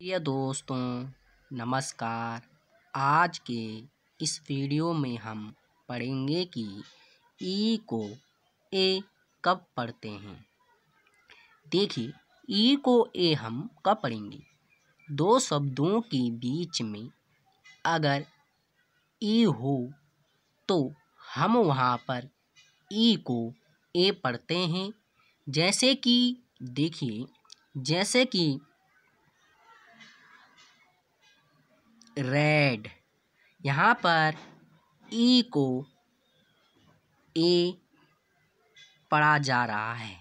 प्रिय दोस्तों नमस्कार आज के इस वीडियो में हम पढ़ेंगे कि ई को ए कब पढ़ते हैं देखिए ई को ए हम कब पढ़ेंगे दो शब्दों के बीच में अगर ई हो तो हम वहाँ पर ई को ए पढ़ते हैं जैसे कि देखिए जैसे कि रेड यहाँ पर ई e को ए पढ़ा जा रहा है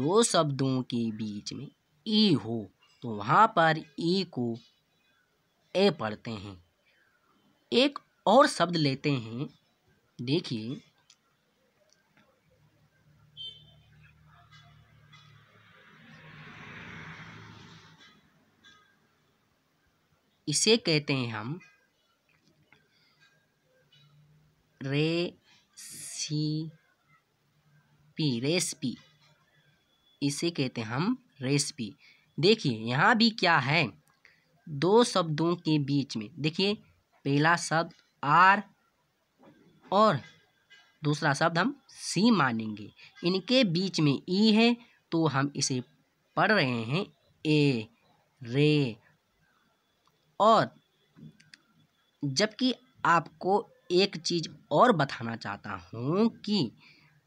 दो शब्दों के बीच में ई e हो तो वहाँ पर ई e को ए पढ़ते हैं एक और शब्द लेते हैं देखिए इसे कहते हैं हम रे सी पी रेसिपी इसे कहते हैं हम रेसिपी देखिए यहाँ भी क्या है दो शब्दों के बीच में देखिए पहला शब्द आर और दूसरा शब्द हम सी मानेंगे इनके बीच में ई है तो हम इसे पढ़ रहे हैं ए रे और जबकि आपको एक चीज़ और बताना चाहता हूँ कि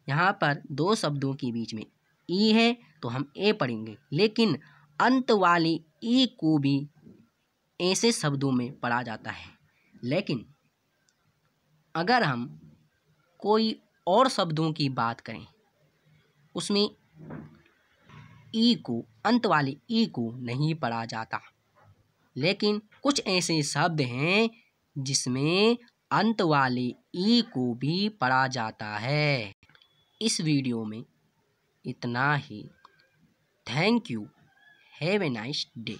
यहाँ पर दो शब्दों के बीच में ई है तो हम ए पढ़ेंगे लेकिन अंत वाले ई को भी ऐसे शब्दों में पढ़ा जाता है लेकिन अगर हम कोई और शब्दों की बात करें उसमें ई को अंत वाले ई को नहीं पढ़ा जाता लेकिन कुछ ऐसे शब्द हैं जिसमें अंत वाले ई को भी पढ़ा जाता है इस वीडियो में इतना ही thank you have a nice day